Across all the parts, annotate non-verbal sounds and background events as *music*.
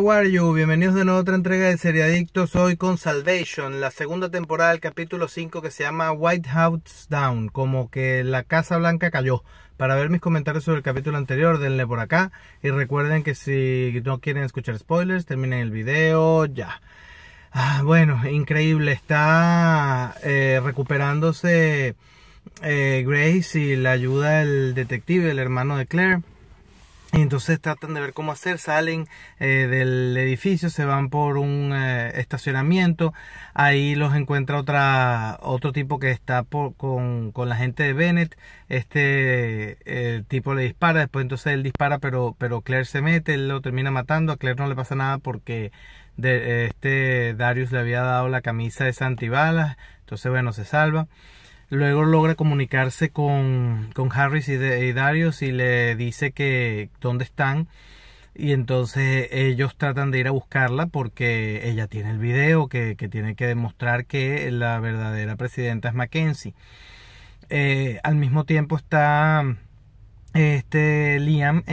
How are you? Bienvenidos de nuevo a otra entrega de Seriadictos, hoy con Salvation, la segunda temporada del capítulo 5 que se llama White House Down, como que la Casa Blanca cayó. Para ver mis comentarios sobre el capítulo anterior, denle por acá y recuerden que si no quieren escuchar spoilers, terminen el video ya. Ah, bueno, increíble, está eh, recuperándose eh, Grace y la ayuda del detective, el hermano de Claire. Y entonces tratan de ver cómo hacer, salen eh, del edificio, se van por un eh, estacionamiento, ahí los encuentra otra, otro tipo que está por, con, con, la gente de Bennett, este el eh, tipo le dispara, después entonces él dispara, pero, pero Claire se mete, él lo termina matando, a Claire no le pasa nada porque de, este Darius le había dado la camisa de Santibalas, entonces bueno, se salva. Luego logra comunicarse con, con Harris y, de, Darius y le dice que dónde están. Y entonces ellos tratan de ir a buscarla porque ella tiene el video que, que tiene que demostrar que la verdadera presidenta es Mackenzie. Eh, al mismo tiempo está este Liam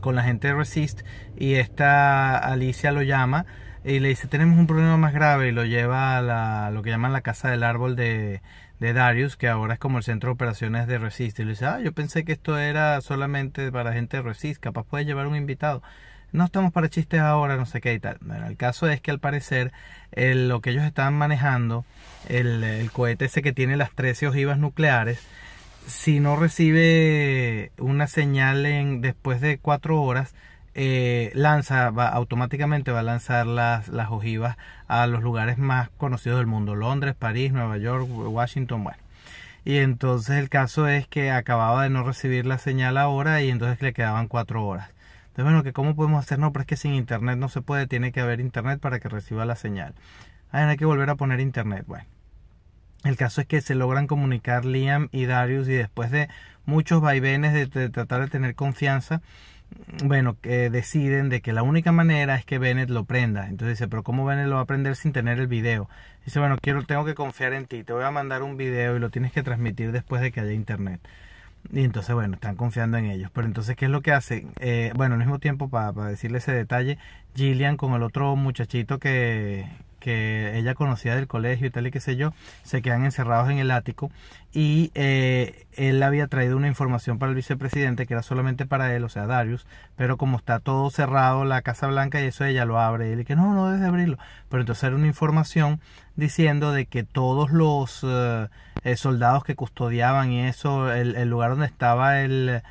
con la gente de Resist y esta Alicia lo llama y le dice, tenemos un problema más grave y lo lleva a la, lo que llaman la casa del árbol de, de Darius, que ahora es como el centro de operaciones de Resist. Y le dice, ah, yo pensé que esto era solamente para gente de Resist, capaz puede llevar un invitado. No estamos para chistes ahora, no sé qué y tal. Bueno, el caso es que al parecer el, lo que ellos estaban manejando, el, cohete ese que tiene las 13 ojivas nucleares, si no recibe una señal en, después de cuatro horas, eh, lanza, va, automáticamente va a lanzar las, las ojivas a los lugares más conocidos del mundo, Londres, París, Nueva York, Washington, bueno. Y entonces el caso es que acababa de no recibir la señal ahora y entonces le quedaban cuatro horas. Entonces, bueno, que cómo podemos hacer, no, pero es que sin internet no se puede, tiene que haber internet para que reciba la señal. Ah, hay que volver a poner internet, bueno. El caso es que se logran comunicar Liam y Darius y después de muchos vaivenes de tratar de tener confianza, bueno, que deciden de que la única manera es que Bennett lo prenda. Entonces dice, pero ¿cómo Bennett lo va a prender sin tener el video? Dice, bueno, quiero, tengo que confiar en ti, te voy a mandar un video y lo tienes que transmitir después de que haya internet. Y entonces, bueno, están confiando en ellos. Pero entonces, ¿qué es lo que hacen? Eh, bueno, al mismo tiempo, para, para decirle ese detalle, Gillian con el otro muchachito que, que ella conocía del colegio y tal y qué sé yo, se quedan encerrados en el ático y eh, él había traído una información para el vicepresidente que era solamente para él, o sea, Darius, pero como está todo cerrado, la Casa Blanca y eso ella lo abre y él que no, no debes de abrirlo, pero entonces era una información diciendo de que todos los eh, eh, soldados que custodiaban y eso, el lugar donde estaba el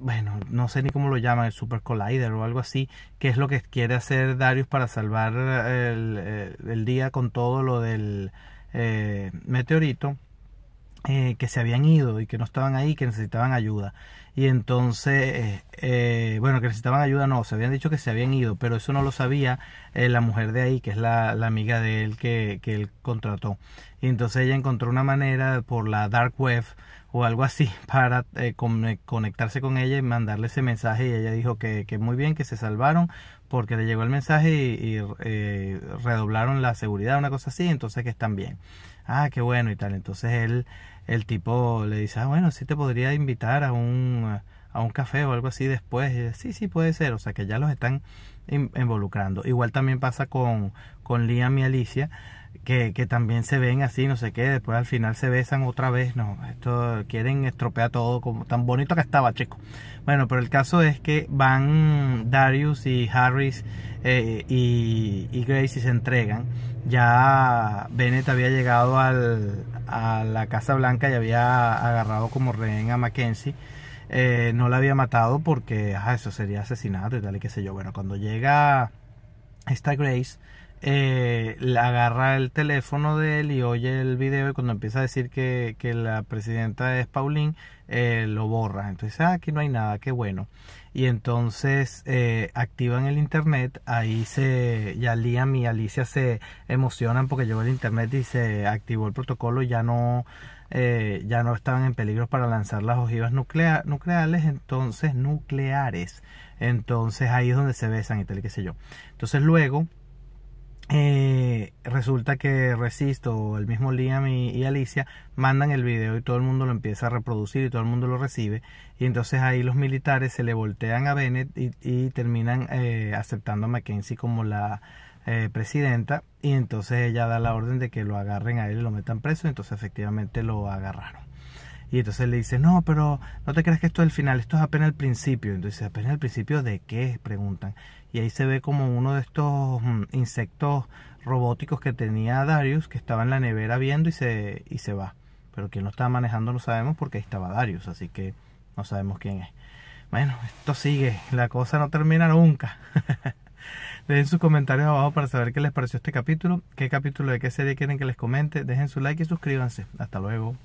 bueno, no sé ni cómo lo llaman, el Super Collider o algo así, que es lo que quiere hacer Darius para salvar el, eh, día con todo lo del eh, meteorito. Eh, que se habían ido y que no estaban ahí, que necesitaban ayuda. Y entonces, eh, bueno, que necesitaban ayuda, no, se habían dicho que se habían ido, pero eso no lo sabía eh, la mujer de ahí, que es la, la amiga de él que, que, él contrató. Y entonces ella encontró una manera por la dark web o algo así *laughs* para eh, con, conectarse con ella y mandarle ese mensaje. Y ella dijo que, que, muy bien, que se salvaron porque le llegó el mensaje y, y redoblaron la seguridad, una cosa así, entonces que están bien. Ah, qué bueno y tal. Entonces él el tipo le dice, ah, bueno, sí te podría invitar a un, a un café o algo así después. sí, sí, puede ser. O sea, que ya los están involucrando. Igual también pasa con, con Liam y Alicia, que, que también se ven así, no sé qué. Después al final se besan otra vez. No, esto quieren estropear todo, como tan bonito que estaba, chico. Bueno, pero el caso es que van Darius y Harris eh, y, y Gracie se entregan ya Bennett había llegado al, a la Casa Blanca y había agarrado como rehén a Mackenzie. Eh, no la había matado porque ah, eso sería asesinato y tal y qué sé yo. Bueno, cuando llega esta Grace, eh, agarra el teléfono de él y oye el video y cuando empieza a decir que, la presidenta es Pauline, eh, lo borra. Entonces, ah, aquí no hay nada, qué bueno. Y entonces eh, activan el internet, ahí se, ya Liam y Alicia se emocionan porque llegó el internet y se activó el protocolo ya no, eh, ya no estaban en peligro para lanzar las ojivas nucleares, entonces nucleares. Entonces ahí es donde se besan y tal, qué sé yo. Entonces luego eh, resulta que Resisto, el mismo Liam y, Alicia, mandan el video y todo el mundo lo empieza a reproducir y todo el mundo lo recibe. Y entonces ahí los militares se le voltean a Bennett y, y terminan eh, aceptando a Mackenzie como la eh, presidenta. Y entonces ella da la orden de que lo agarren a él y lo metan preso. Entonces efectivamente lo agarraron. Y entonces le dice, no, pero no te creas que esto es el final, esto es apenas el principio. Entonces, apenas el principio de qué, preguntan. Y ahí se ve como uno de estos mm, insectos robóticos que tenía Darius, que estaba en la nevera viendo y se, y se va. Pero quien lo estaba manejando no sabemos porque ahí estaba Darius, así que no sabemos quién es. Bueno, esto sigue, la cosa no termina nunca. *laughs* Dejen sus comentarios abajo para saber qué les pareció este capítulo, qué capítulo de qué serie quieren que les comente. Dejen su like y suscríbanse. Hasta luego.